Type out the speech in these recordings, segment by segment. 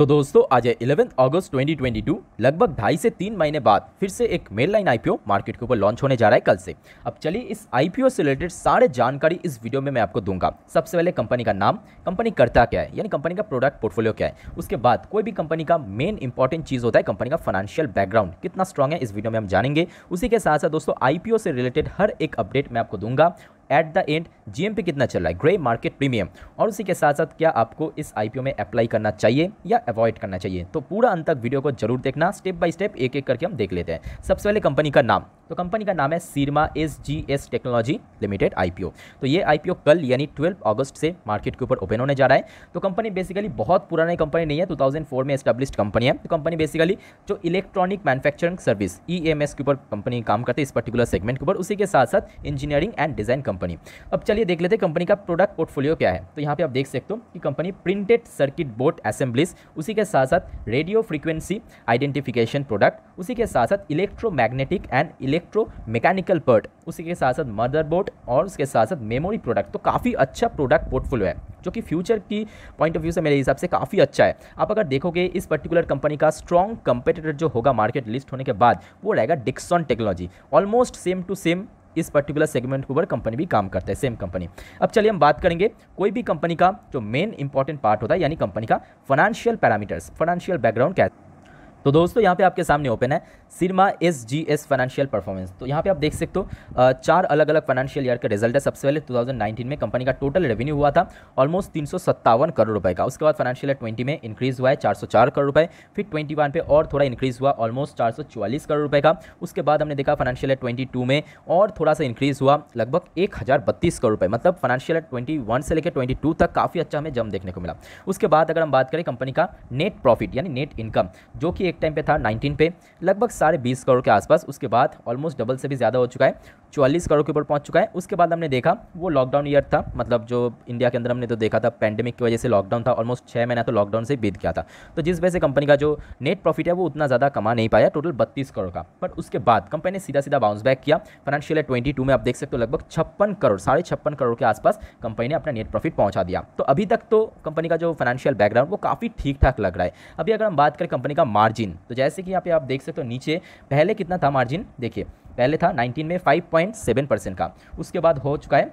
तो दोस्तों आज है इलेवेंथ अगस्त 2022 लगभग ढाई से तीन महीने बाद फिर से एक मेल लाइन आईपीओ मार्केट के ऊपर लॉन्च होने जा रहा है कल से अब चलिए इस आईपीओ से रिलेटेड सारे जानकारी इस वीडियो में मैं आपको दूंगा सबसे पहले कंपनी का नाम कंपनी करता क्या है यानी कंपनी का प्रोडक्ट पोर्टफोलियो क्या है उसके बाद कोई भी कंपनी का मेन इंपॉर्टेंट चीज़ होता है कंपनी का फाइनेंशियल बैकग्राउंड कितना स्ट्रॉग है इस वीडियो में हम जानेंगे उसी के साथ साथ दोस्तों आईपीओ से रिलेटेड हर एक अपडेट मैं आपको दूंगा एट द एंड जीएमपी कितना चल रहा है ग्रे मार्केट प्रीमियम और उसी के साथ साथ क्या आपको इस आईपीओ में अप्लाई करना चाहिए या अवॉइड करना चाहिए तो पूरा अंत तक वीडियो को जरूर देखना स्टेप बाय स्टेप एक एक करके हम देख लेते हैं सबसे पहले कंपनी का नाम तो कंपनी का नाम है Syrma S G S technology limited IPO तो ये आईपीओ कल यानी ट्वेल्व अगस्त से मार्केट के ऊपर ओपन होने जा रहा है तो कंपनी बेसिकली बहुत पुरानी कंपनी नहीं है फोर में स्टैब्लिश कंपनी है तो कंपनी बेसिकली जो इलेक्ट्रॉनिक मैनुफैक्चरिंग सर्विस ई के ऊपर कंपनी काम करती है इस पर्टिकुलर सेगमेंट के ऊपर उसी के साथ साथ engineering and design company company अब चलिए देख लेते हैं कंपनी का प्रोडक्ट पोर्टफोलियो क्या है तो यहाँ पे आप देख सकते हो कि company printed circuit board assemblies उसी के साथ साथ रेडियो फ्रीक्वेंसी आइडेंटिफिकेशन प्रोडक्ट उसी के साथ साथ electromagnetic and electro mechanical part उसी के साथ साथ मदरबोर्ड और उसके साथ साथ मेमोरी प्रोडक्ट तो काफ़ी अच्छा प्रोडक्ट पोर्टफोलियो है जो कि फ्यूचर की पॉइंट ऑफ व्यू से मेरे हिसाब से काफ़ी अच्छा है आप अगर देखोगे इस पर्टिकुलर कंपनी का स्ट्रॉन्ग कंपेटिटर जो होगा मार्केट लिस्ट होने के बाद वो रहेगा Dixon technology almost same to same इस पर्टिकुलर सेगमेंट के ऊपर कंपनी भी काम करता है सेम कंपनी अब चलिए हम बात करेंगे कोई भी कंपनी का जो मेन इंपॉर्टेंट पार्ट होता है यानी कंपनी का फाइनेंशियल पैरामीटर्स फाइनेंशियल बैकग्राउंड क्या है तो दोस्तों यहाँ पे आपके सामने ओपन है Syrma S G S financial performance तो यहाँ पे आप देख सकते हो चार अलग अलग फाइनेंशियल ईयर का रिजल्ट है सबसे पहले 2019 में कंपनी का टोटल रेवेन्यू हुआ था ऑलमोस्ट तीन करोड़ रुपए का उसके बाद फाइनेंशियल ईयर ट्वेंटी में इंक्रीज हुआ है 404 करोड़ रुपए फिर ट्वेंटी वन पे और थोड़ा इंक्रीज हुआ ऑलमोस्ट चार करोड़ रुपये का उसके बाद हमने देखा फाइनेंशियल ईयर ट्वेंटी में और थोड़ा सा इंक्रीज हुआ लगभग एक करोड़ रुपये मतलब फाइनेंशियल ईयर ट्वेंटी से लेकर ट्वेंटी तक काफ़ी अच्छा हमें जम देखने को मिला उसके बाद अगर हम बात करें कंपनी का नेट प्रॉफिट यानी नेट इनकम जो कि एक टाइम पे था 19 पे लगभग साढ़े बीस करोड़ के आसपास उसके बाद ऑलमोस्ट डबल से भी ज़्यादा हो चुका है चौलीस करोड़ के ऊपर पहुंच चुका है उसके बाद हमने देखा वो लॉकडाउन ईयर था मतलब जो इंडिया के अंदर हमने तो देखा था पैंडेमिक की वजह से लॉकडाउन था ऑलमोस्ट छः महीना तो लॉकडाउन से बीत गया था तो जिस वजह से कंपनी का जो नेट प्रॉफिट है वो उतना ज़्यादा कमा नहीं पाया टोटल बत्तीस करोड़ का बट उसके बाद कंपनी ने सीधा सीधा बाउंस बैक किया फाइनेंशियल है ट्वेंटी में आप देख सकते हो लगभग छप्पन करोड़ साढ़े छप्पन करोड़ के आसपास कंपनी ने अपना नेट प्रॉफिट पहुँचा दिया तो अभी तक तो कंपनी का जो फाइनेंशियल बैकग्राउंड वो काफ़ी ठीक ठाक लग रहा है अभी अगर हम बात करें कंपनी का मार्जिन मार्जिन तो जैसे कि यहाँ पे आप देख सकते हो नीचे पहले कितना था मार्जिन देखिए पहले था 19 में 5.7 परसेंट का उसके बाद हो चुका है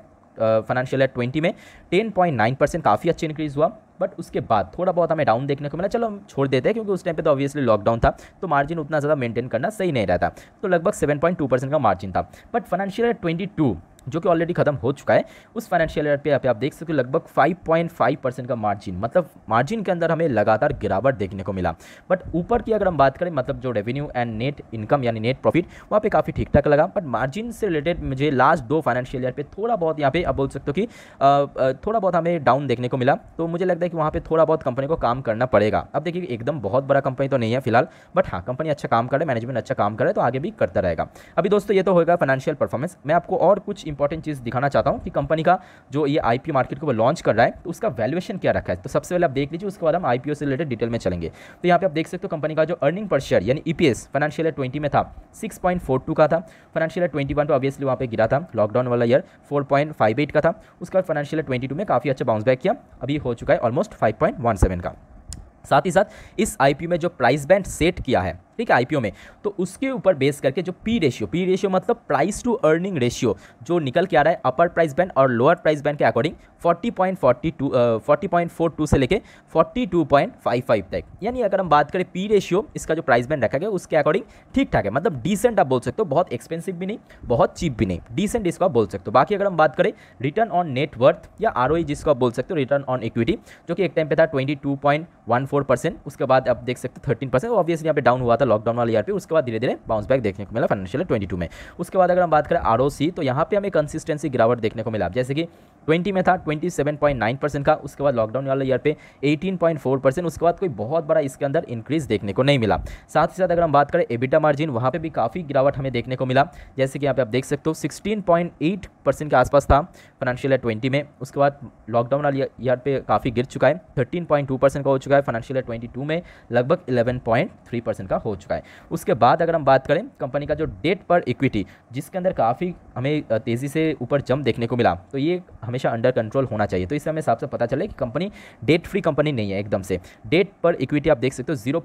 फाइनेंशियल ईयर ट्वेंटी में टेन पॉइंट नाइन परसेंट काफ़ी अच्छे इंक्रीज़ हुआ बट उसके बाद थोड़ा बहुत हमें डाउन देखने को मिला चलो हम छोड़ देते हैं क्योंकि उस टाइम पे तो ऑब्वियसली लॉकडाउन था तो मार्जिन उतना ज़्यादा मेंटेन करना सही नहीं रहता तो लगभग सेवन पॉइंट टू परसेंट का मार्जिन था but financial year twenty two जो कि ऑलरेडी खत्म हो चुका है उस फाइनेंशियल ईयर पे आप, देख सकते हो लगभग 5.5 परसेंट का मार्जिन मतलब मार्जिन के अंदर हमें लगातार गिरावट देखने को मिला बट ऊपर की अगर हम बात करें मतलब जो रेवेन्यू एंड नेट इनकम यानी नेट प्रॉफिट वहाँ पे काफ़ी ठीक ठाक लगा बट मार्जिन से रिलेटेड मुझे लास्ट दो फाइनेंशियल ईयर पर थोड़ा बहुत यहाँ पे आप बोल सकते हो कि थोड़ा बहुत हमें डाउन देखने को मिला तो मुझे लगता है कि वहाँ पर थोड़ा बहुत कंपनी को काम करना पड़ेगा अब देखिए एकदम बहुत बड़ा कंपनी तो नहीं है फिलहाल बट हाँ कंपनी अच्छा काम करे मैनेजमेंट अच्छा काम करे तो आगे भी करता रहेगा अभी दोस्तों ये तो होगा फाइनेंशियल परफॉर्मेंस मैं आपको और कुछ इंपॉर्टेंट चीज़ दिखाना चाहता हूँ कि कंपनी का जो ये आई मार्केट को लॉन्च कर रहा है तो उसका वैल्यूएशन क्या रखा है तो सबसे पहले आप देख लीजिए उसके बाद हम आई से रिलेटेड डिटेल में चलेंगे तो यहाँ पे आप देख सकते हो कंपनी का जो अर्निंग पर शेयर यानी ई फाइनेंशियल ईयर ट्वेंटी में था सिक्स का था फाइनेंशियल ईयर ट्वेंटी वन तो ऑब्वियसली वहाँ पर गिरा था लॉकडाउन वाला ईयर फोर का था बाद फाइनेंशियल ईयर ट्वेंटी में काफ़ी अच्छा बाउंस बैक किया अभी हो चुका है ऑलमोस्ट फाइव का साथ ही साथ इस आई में जो प्राइस बैंड सेट किया है ठीक है आईपीओ में तो उसके ऊपर बेस करके जो पी रेशियो पी रेशियो मतलब प्राइस टू अर्निंग रेशियो जो निकल के आ रहा है अपर प्राइस बैंड और लोअर प्राइस बैंड के अकॉर्डिंग 40.42 40.42 से लेके 42.55 तक यानी अगर हम बात करें पी रेशियो इसका जो प्राइस बैंड रखा गया उसके अकॉर्डिंग ठीक ठाक है मतलब डिसेंट आप बोल सकते हो बहुत एक्सपेंसिव भी नहीं बहुत चीप भी नहीं डिसेंट इसको बोल सकते हो बाकी अगर हम बात करें रिटर्न ऑन नेटवर्थ या आर e जिसको आप बोल सकते हो रिटर्न ऑन इक्विटी जो कि एक टाइम पे था ट्वेंटी उसके बाद आप देख सकते हो थर्टीन परसेंट ऑब्वियसली यहाँ पे डाउन हुआ था था लॉकडाउन वाला ईयर पे उसके बाद धीरे धीरे बाउंस बैक देखने को मिला फाइनेंशियल ट्वेंटी में उसके बाद अगर हम बात करें आर तो यहाँ पे हमें कंसिस्टेंसी गिरावट देखने को मिला जैसे कि 20 में था 27.9 परसेंट का उसके बाद लॉकडाउन वाले ईयर पे 18.4 परसेंट उसके बाद कोई बहुत बड़ा इसके अंदर इंक्रीज देखने को नहीं मिला साथ ही साथ अगर हम बात करें एबिटा मार्जिन वहाँ पे भी काफ़ी गिरावट हमें देखने को मिला जैसे कि यहाँ पे आप देख सकते हो 16.8 परसेंट के आसपास था फाइनेंशियल ईयर ट्वेंटी में उसके बाद लॉकडाउन वाले ईयर पर काफ़ी गिर चुका है थर्टीन का हो चुका है फाइनेंशियल ईयर ट्वेंटी में लगभग इलेवन का हो चुका है उसके बाद अगर हम बात करें कंपनी का जो डेट पर इक्विटी जिसके अंदर काफ़ी हमें तेज़ी से ऊपर जम देखने को मिला तो ये हमेशा अंडर कंट्रोल होना चाहिए तो इससे हमें हिसाब से पता चले कि कंपनी डेट फ्री कंपनी नहीं है एकदम से डेट पर इक्विटी आप देख सकते हो जीरो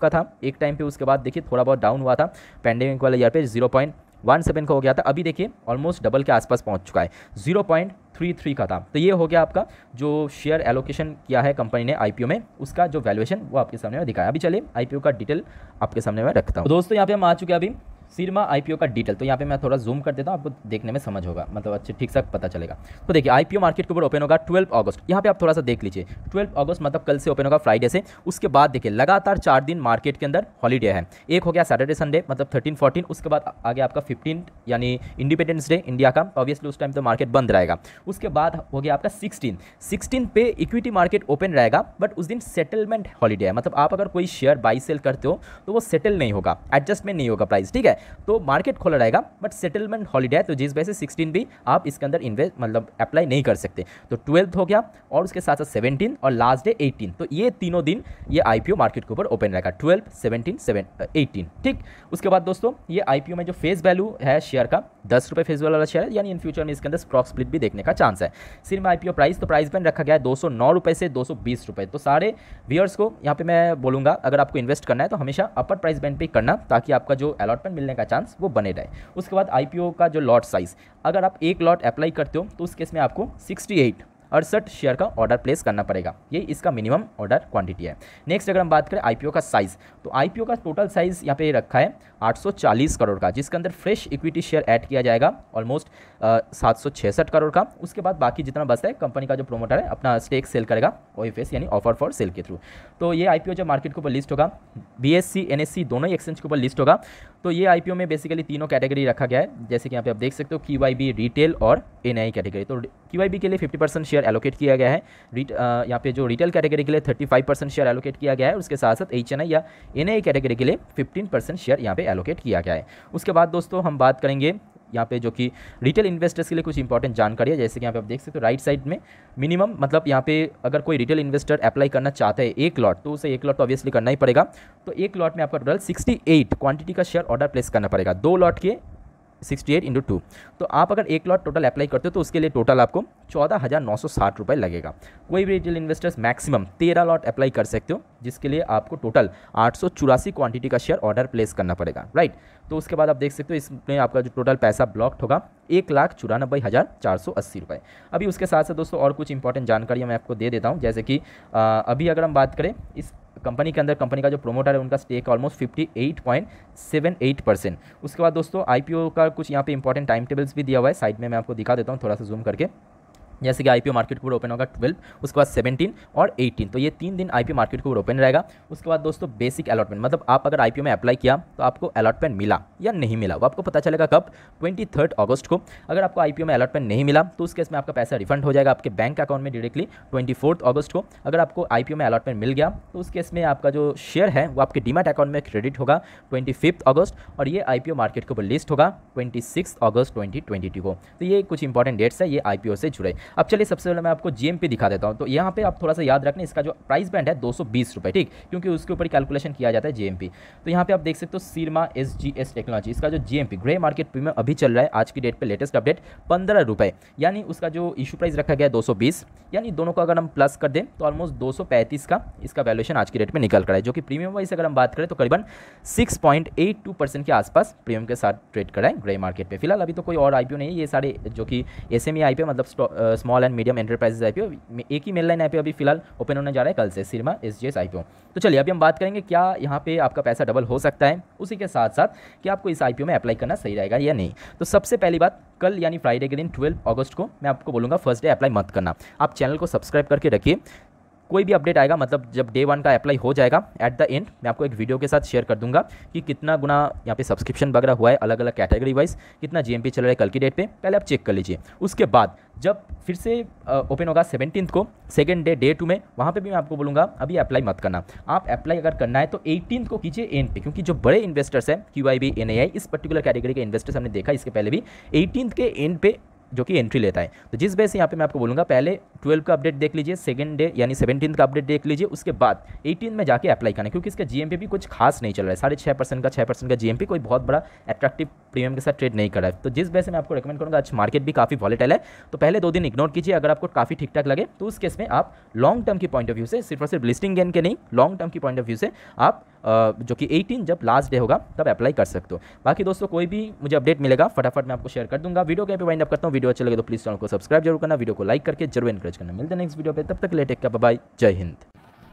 का था एक टाइम पर उसके बाद देखिए थोड़ा बहुत डाउन हुआ था पेंडेमिक वाले ईयर पर जीरो वन सेवन का हो गया था अभी देखिए ऑलमोस्ट डबल के आसपास पहुंच चुका है जीरो पॉइंट थ्री थ्री का था तो ये हो गया आपका जो शेयर एलोकेशन किया है कंपनी ने आईपीओ में उसका जो वैल्यूएशन वो आपके सामने में दिखाया अभी चलिए आईपीओ का डिटेल आपके सामने में रखता हूँ तो दोस्तों यहाँ पे हम आ चुके हैं अभी सिरमा आईपीओ का डिटेल तो यहाँ पे मैं थोड़ा जूम कर देता हूँ आपको देखने में समझ होगा मतलब अच्छे ठीक सा पता चलेगा तो देखिए आईपीओ मार्केट के ऊपर ओपन होगा 12 अगस्त यहाँ पे आप थोड़ा सा देख लीजिए 12 अगस्त मतलब कल से ओपन होगा फ्राइडे से उसके बाद देखिए लगातार चार दिन मार्केट के अंदर हॉलीडे है एक हो गया सैटरडे संडे मतलब थर्टीन फोर्टीन उसके बाद आगे आपका फिफ्टीन यानी इंडिपेंडेंस डे इंडिया का ऑब्वियसली उस टाइम तो मार्केट बंद रहेगा उसके बाद हो गया आपका सिक्सटीन सिक्सटीन पे इक्विटी मार्केट ओपन रहेगा बट उस दिन सेटलमेंट हॉलीडे है मतलब आप अगर कोई शेयर बाई सेल करते हो तो वो सेटल नहीं होगा एडजस्टमेंट नहीं होगा प्राइस ठीक है है तो मार्केट खोला रहेगा बट सेटलमेंट हॉलीडे है तो जिस वजह से सिक्सटीन भी आप इसके अंदर इन्वेस्ट मतलब अप्लाई नहीं कर सकते तो ट्वेल्थ हो गया और उसके साथ साथ सेवनटीन और लास्ट डे एटीन तो ये तीनों दिन ये आई मार्केट के ऊपर ओपन रहेगा ट्वेल्थ सेवनटीन सेवन एटीन ठीक उसके बाद दोस्तों ये आई में जो फेस वैल्यू है शेयर का दस रुपये फेस वैल्यू वाला शेयर है यानी इन फ्यूचर में इसके अंदर स्टॉक स्प्लिट भी देखने का चांस है सिर्फ में आई प्राइस तो प्राइस बैंड रखा गया है दो रुपए से दो रुपए तो सारे व्यूअर्स को यहाँ पे मैं बोलूँगा अगर आपको इन्वेस्ट करना है तो हमेशा अपर प्राइस बैंड पे करना ताकि आपका जो अलॉटमेंट मिल मिलने का चांस वो बने रहे उसके बाद आई का जो लॉट साइज़ अगर आप एक लॉट अप्लाई करते हो तो उस केस में आपको सिक्सटी अड़सठ शेयर का ऑर्डर प्लेस करना पड़ेगा ये इसका मिनिमम ऑर्डर क्वांटिटी है नेक्स्ट अगर हम बात करें आईपीओ का साइज़ तो आईपीओ का टोटल साइज़ यहाँ पे रखा है 840 करोड़ का जिसके अंदर फ्रेश इक्विटी शेयर ऐड किया जाएगा ऑलमोस्ट सात करोड़ का उसके बाद बाकी जितना बस है कंपनी का जो प्रोमोटर है अपना स्टेक सेल करेगा ओ यानी ऑफर फॉर सेल के थ्रू तो ये आई जो मार्केट के ऊपर लिस्ट होगा बी एस दोनों ही एक्सचेंज के ऊपर लिस्ट होगा तो ये आई में बेसिकली तीनों कैटेगरी रखा गया है जैसे कि यहाँ पे आप देख सकते हो की रिटेल और एन कैटेगरी तो की के लिए फिफ्टी शेयर एलोकेट किया गया है यहाँ पे जो रिटेल कैटेगरी के लिए thirty five percent share allocate किया गया है उसके साथ साथ एच या एन कैटेगरी के लिए फिफ्टीन परसेंट शेयर यहाँ पे एलोकेट किया गया है उसके बाद दोस्तों हम बात करेंगे यहाँ पे जो कि रिटेल इन्वेस्टर्स के लिए कुछ इंपॉर्टेंट जानकारी है जैसे कि यहाँ पे आप देख सकते हो राइट साइड में मिनिमम मतलब यहाँ पे अगर कोई रिटेल इन्वेस्टर अप्लाई करना चाहता है एक लॉट तो उसे एक लॉट तो ऑब्वियसली करना ही पड़ेगा तो एक लॉट में आपका टोटल 68 क्वांटिटी का शेयर ऑर्डर प्लेस करना पड़ेगा दो लॉट के सिक्सटी एट इंटू टू तो आप अगर एक लॉट टोटल अप्लाई करते हो तो उसके लिए टोटल आपको चौदह हज़ार नौ सौ साठ रुपये लगेगा कोई भी रिटेल इन्वेस्टर्स मैक्सिमम तेरह लॉट अप्लाई कर सकते हो जिसके लिए आपको टोटल आठ सौ चौरासी क्वान्टिटी का शेयर ऑर्डर प्लेस करना पड़ेगा राइट तो उसके बाद आप देख सकते हो इसमें आपका जो टोटल पैसा ब्लॉक्ड होगा एक लाख चौरानब्बे हज़ार चार सौ अस्सी रुपये अभी उसके साथ साथ दोस्तों और कुछ इंपॉर्टेंट जानकारियाँ मैं आपको दे देता हूँ जैसे कि अभी अगर हम बात करें इस कंपनी के अंदर कंपनी का जो प्रोमोटर है उनका स्टेक ऑलमोस्ट 58.78 परसेंट उसके बाद दोस्तों आईपीओ का कुछ यहाँ पे इंपॉर्टेंट टाइम टेबल्स भी दिया हुआ है साइड में मैं आपको दिखा देता हूँ थोड़ा सा जूम करके जैसे कि आईपीओ मार्केट के ऊपर ओपन होगा ट्वेल्व उसके बाद सेवेंटीन और एटीन तो ये तीन दिन आईपीओ मार्केट के ऊपर ओपन रहेगा उसके बाद दोस्तों बेसिक अलॉटमेंट मतलब आप अगर आईपीओ में अप्लाई किया तो आपको अलॉटमेंट मिला या नहीं मिला वो आपको पता चलेगा कब ट्वेंटी अगस्त को अगर आपको आईपीओ में अलॉटमेंट नहीं मिला तो उस केस में आपका पैसा रिफंड हो जाएगा आपके बैंक अकाउंट में डायरेक्टली ट्वेंटी अगस्त को अगर आपको आई में अलॉटमेंट मिल गया तो उस केस में आपका जो शेयर है वो आपके डीमेट अकाउंट में क्रेडिट होगा ट्वेंटी अगस्त और ये आई मार्केट के ऊपर लिस्ट होगा ट्वेंटी अगस्त ट्वेंटी को तो ये कुछ इंपॉर्टेंट डेट्स है ये आई से जुड़े अब चलिए सबसे पहले मैं आपको जी पे दिखा देता हूँ तो यहाँ पे आप थोड़ा सा याद रखने इसका जो प्राइस बैंड है दो रुपए ठीक क्योंकि उसके ऊपर कैलकुलेशन किया जाता है जी तो यहाँ पे आप देख सकते हो Syrma S G S technology इसका जो जी ग्रे मार्केट प्रीमियम अभी चल रहा है आज की डेट पर लेटेस्ट अपडेट पंद्रह रुपये यानी उसका जो इशू प्राइस रखा गया है दो यानी दोनों को अगर हम प्लस कर दें तो ऑलमोस्ट दो का इसका वैल्यूशन आज की डेट में निकल रहा है जो कि प्रीमियम वाइज अगर हम बात करें तो करीबन 6.82 परसेंट के आसपास प्रीमियम के साथ ट्रेड कराए ग्रे मार्केट पे फिलहाल अभी तो कोई और आईपीओ नहीं है ये सारे जो कि एस एम e मतलब small and medium enterprises I एक ही मेल लाइन आईपीओ अभी फिलहाल ओपन होने जा रहा है कल से सिरमा एस जी तो चलिए अभी हम बात करेंगे क्या यहाँ पे आपका पैसा डबल हो सकता है उसी के साथ साथ कि आपको इस आई में अप्लाई करना सही रहेगा या नहीं तो सबसे पहली बात कल यानी फ्राइडे के दिन ट्वेल्व अगस्त को मैं आपको बोलूँगा फर्स्ट डे अप्लाई मत करना आप चैनल को सब्सक्राइब करके रखिए कोई भी अपडेट आएगा मतलब जब डे वन का अप्लाई हो जाएगा एट द एंड मैं आपको एक वीडियो के साथ शेयर कर दूंगा कि कितना गुना यहाँ पे सब्सक्रिप्शन वगैरह हुआ है अलग अलग कैटेगरी वाइज कितना जीएमपी चल रहा है कल की डेट पे पहले आप चेक कर लीजिए उसके बाद जब फिर से ओपन होगा सेवनटीन को सेकेंड डे डे टू में वहाँ पे भी मैं आपको बोलूँगा अभी अप्लाई मत करना आप अप्लाई अगर करना है तो एटीन को कीजिए एन पे क्योंकि जो बड़े इन्वेस्टर्स हैं क्यू आई एन आई इस पर्टिकुलर कैटेगरी के इन्वेस्टर्स हमने देखा इसके पहले भी एटीन के एंड पे जो कि एंट्री लेता है तो जिस वजह से यहाँ पे मैं आपको बोलूँगा पहले ट्वेल्व का अपडेट देख लीजिए सेकंड डे यानी सेवनटीन का अपडेट देख लीजिए उसके बाद एटीन में जाके अप्लाई करना क्योंकि इसका जी भी कुछ खास नहीं चल रहा है साढ़े छः परसेंट का छः परसेंट का जीएमपी कोई बहुत बड़ा अट्रैक्टिव प्रीमियम के साथ ट्रेड नहीं कर रहा है तो जिस वजह से मैं आपको रिकमेंड करूँगा आज मार्केट भी काफ़ी वॉलेटल है तो पहले दो दिन इग्नोर कीजिए अगर आपको काफ़ी ठीक ठाक लगे तो उस केस में आप लॉन्ग टर्म की पॉइंट ऑफ व्यू से सिर्फ और सिर्फ लिस्टिंग गेन के नहीं लॉन्ग टर्म की पॉइंट ऑफ व्यू से आप जो कि 18 जब लास्ट डे होगा तब अप्लाई कर सकते हो बाकी दोस्तों कोई भी मुझे अपडेट मिलेगा फटाफट मैं आपको शेयर कर दूंगा वीडियो कहीं पर वाइंड अप करता हूँ वीडियो अच्छा लगे तो प्लीज़ चैनल को सब्सक्राइब जरूर करना वीडियो को लाइक करके जरूर इन्करेज करना मिलते हैं नेक्स्ट वीडियो पर तब तक लेटेक का बाय जय हिंद